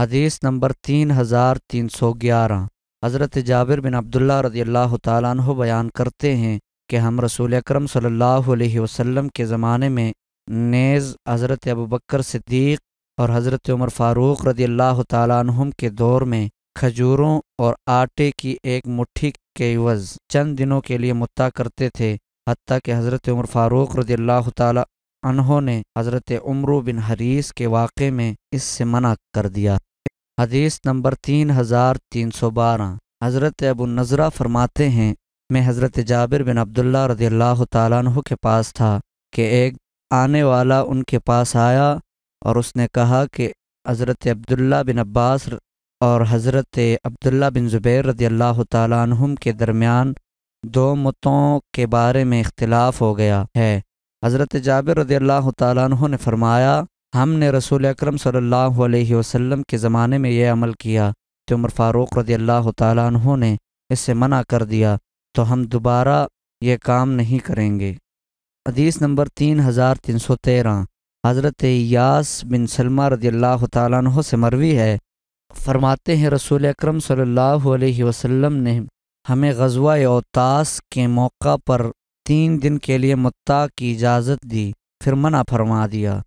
हदीस नंबर तीन हज़ार तीन सौ ग्यारह हज़रत जाबिर बिन अब्दुल्ला रदी अल्लाह तु बयान करते हैं कि हम रसूल अक्रम वसल्लम के ज़माने में नेज़ हज़रत अबू बकर सिद्दीक़ और हज़रत उमर फ़ारूक रदी अल्लाह तुम के दौर में खजूरों और आटे की एक मुट्ठी के वज़ चंद दिनों के लिए मुत्ता करते थे हती कि हज़रत उमर फ़ारूक रदी अल्लाह तहों ने हज़रत उमरू बिन हरीस के वाक़े में इससे मना कर दिया हदीस नंबर तीन हज़ार तीन सौ बारह हज़रत नज़रा फरमाते हैं मैं हज़रत जाबिर बिन अब्दुल्ला रदी अल्लाह तु के पास था कि एक आने वाला उनके पास आया और उसने कहा कि हज़रत अब्दुल्ला बिन अब्बास और हज़रत अब्दुल्ला बिन ज़ुबैर रदी अल्लाह तुम के दरमियान दो मतों के बारे में इख्तलाफ हो गया है हज़रत जाबिर रदी अल्लाह तु ने फरमाया हमने रसूल अक्रम सल्लल्लाहु के ज़माने में यह अमल किया तो उम्र फ़ारूक़ रदी अल्लाह तहों ने इससे मना कर दिया तो हम दोबारा ये काम नहीं करेंगे हदीस नंबर तीन हज़ार तीन सौ तेरह हज़रत यास बिन सलमा रदी अल्लाह तहों से मरवी है फरमाते हैं रसूल अक्रम सल्लल्लाहु अलैहि वसल्लम ने हमें गजवा अवतास के मौका पर तीन दिन के लिए मत्ता की इजाज़त दी फिर मना फरमा दिया